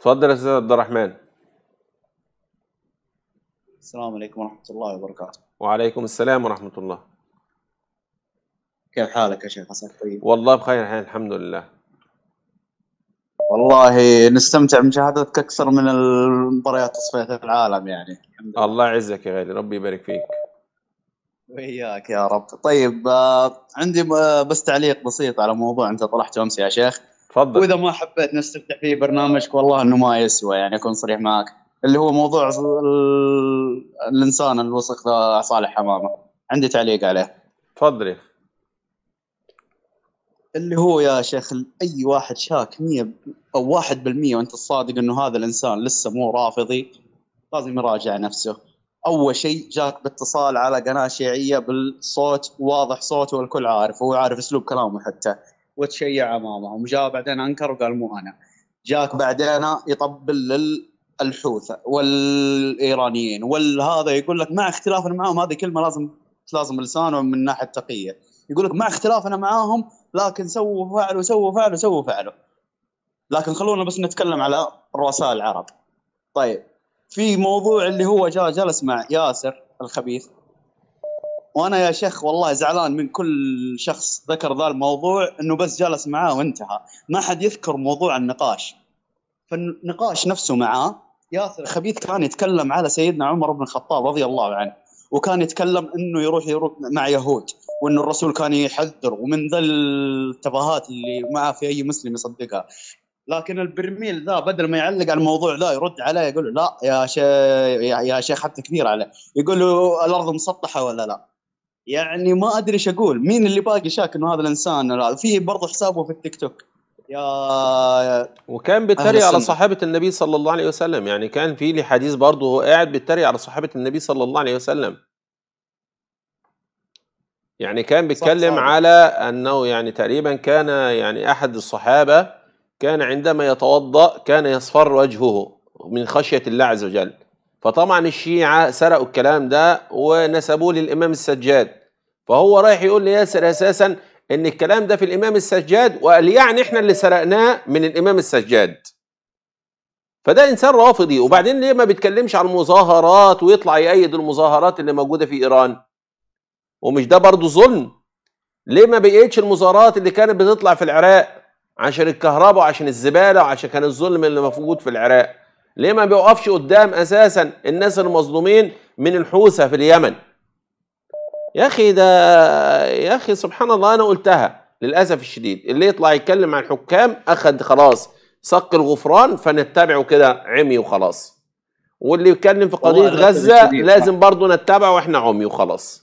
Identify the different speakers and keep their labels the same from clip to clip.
Speaker 1: اتفضل يا استاذ عبد الرحمن
Speaker 2: السلام عليكم ورحمه
Speaker 1: الله وبركاته وعليكم السلام ورحمه الله كيف حالك يا شيخ عساك طيب والله بخير الحمد لله
Speaker 2: والله نستمتع بمشاهدتك اكثر من المباريات
Speaker 1: تصفيات العالم يعني الحمد لله. الله يعزك يا غالي
Speaker 2: ربي يبارك فيك وياك يا رب طيب آه، عندي آه، بس تعليق بسيط على موضوع انت طرحته امس يا شيخ تفضل واذا ما حبيت نستمتع في برنامجك والله انه ما يسوى يعني اكون صريح معك اللي هو موضوع الانسان الوسخ صالح حمامه عندي تعليق عليه تفضل اللي هو يا شيخ اي واحد شاك 100 او 1% وانت الصادق انه هذا الانسان لسه مو رافضي لازم يراجع نفسه اول شيء جاك باتصال على قناه شيعيه بالصوت واضح صوته والكل عارف هو عارف اسلوب كلامه حتى وتشيع امامهم جاء بعدين انكر وقال مو انا جاك بعدين يطبل للحوثه والايرانيين والهذا يقول لك مع اختلافنا معهم هذه كلمه لازم لازم لسانه من ناحيه التقيه يقول لك مع اختلافنا معاهم لكن سووا فعلوا سووا فعلوا سووا فعلوا لكن خلونا بس نتكلم على رؤساء العرب طيب في موضوع اللي هو جاء جلس مع ياسر الخبيث وانا يا شيخ والله زعلان من كل شخص ذكر ذا الموضوع انه بس جلس معاه وانتهى ما حد يذكر موضوع النقاش فالنقاش نفسه معاه ياسر خبيث كان يتكلم على سيدنا عمر بن الخطاب رضي الله عنه وكان يتكلم انه يروح يروح مع يهود وان الرسول كان يحذر ومن ذا التفاهات اللي ما في اي مسلم يصدقها لكن البرميل ذا بدل ما يعلق على الموضوع ذا يرد عليه يقول له لا يا شيخ يا شيخ حتى كثير عليه يقول له الارض مسطحه ولا لا يعني ما ادري ايش اقول مين اللي باقي شاك انه هذا الانسان في برضه حسابه في التيك توك
Speaker 1: يا وكان بيتريق على صحابه النبي صلى الله عليه وسلم يعني كان في لي حديث برضه هو قاعد بيتريق على صحابه النبي صلى الله عليه وسلم يعني كان بيتكلم على انه يعني تقريبا كان يعني احد الصحابه كان عندما يتوضا كان يصفر وجهه من خشيه الله عز وجل فطبعا الشيعه سرقوا الكلام ده ونسبوه للامام السجاد فهو رايح يقول لي ياسر اساسا ان الكلام ده في الامام السجاد وقال يعني احنا اللي سرقناه من الامام السجاد فده انسان رافضي وبعدين ليه ما بيتكلمش عن المظاهرات ويطلع يأيد المظاهرات اللي موجوده في ايران ومش ده برضه ظلم ليه ما بيأيدش المظاهرات اللي كانت بتطلع في العراق عشان الكهرباء وعشان الزباله وعشان كان الظلم اللي موجود في العراق ليه ما بيوقفش قدام اساسا الناس المظلومين من الحوثه في اليمن يا اخي ده يا اخي سبحان الله انا قلتها للاسف الشديد اللي يطلع يتكلم عن الحكام اخذ خلاص صك الغفران فنتبعه كده عمي وخلاص واللي يتكلم في قضيه غزه لازم برضه نتبعه واحنا عمي وخلاص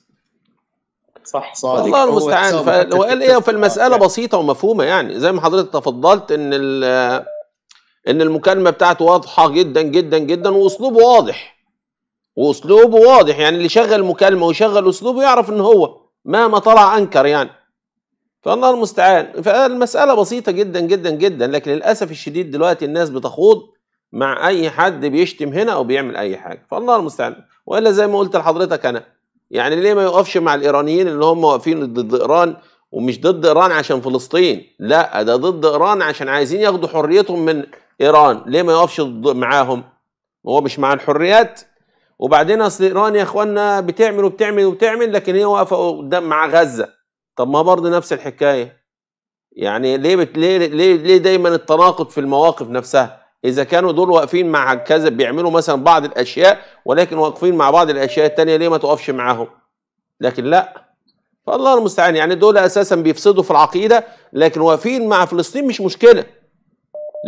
Speaker 1: صح صادق الله المستعان وقال ايه فالمساله آه. بسيطه ومفهومه يعني زي ما حضرتك تفضلت ان ان المكالمه بتاعته واضحه جدا جدا جدا واسلوبه واضح واسلوبه واضح يعني اللي شغل مكالمه وشغل اسلوبه يعرف ان هو ما ما طلع انكر يعني فالله المستعان فالمساله بسيطه جدا جدا جدا لكن للاسف الشديد دلوقتي الناس بتخوض مع اي حد بيشتم هنا او بيعمل اي حاجه فالله المستعان والا زي ما قلت لحضرتك انا يعني ليه ما يقفش مع الايرانيين اللي هم واقفين ضد ايران ومش ضد ايران عشان فلسطين لا ده ضد ايران عشان عايزين ياخدوا حريتهم من ايران ليه ما يقفش معاهم هو مش مع الحريات وبعدين اصل ايران يا اخوانا بتعمل وبتعمل وبتعمل لكن هي واقفه قدام مع غزه طب ما برضه نفس الحكايه يعني ليه بت... ليه ليه ليه دايما التناقض في المواقف نفسها اذا كانوا دول واقفين مع كذا بيعملوا مثلا بعض الاشياء ولكن واقفين مع بعض الاشياء الثانيه ليه ما توقفش معاهم لكن لا فالله المستعان يعني دول اساسا بيفسدوا في العقيده لكن واقفين مع فلسطين مش مشكله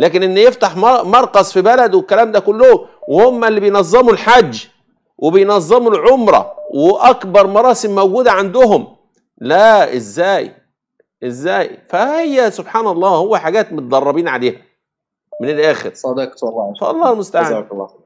Speaker 1: لكن ان يفتح مرقص في بلد والكلام ده كله وهم اللي بينظموا الحج وبينظموا العمرة وأكبر مراسم موجودة عندهم لا إزاي إزاي فهي سبحان الله هو حاجات متدربين عليها من الآخر صدقت والله فالله المستعان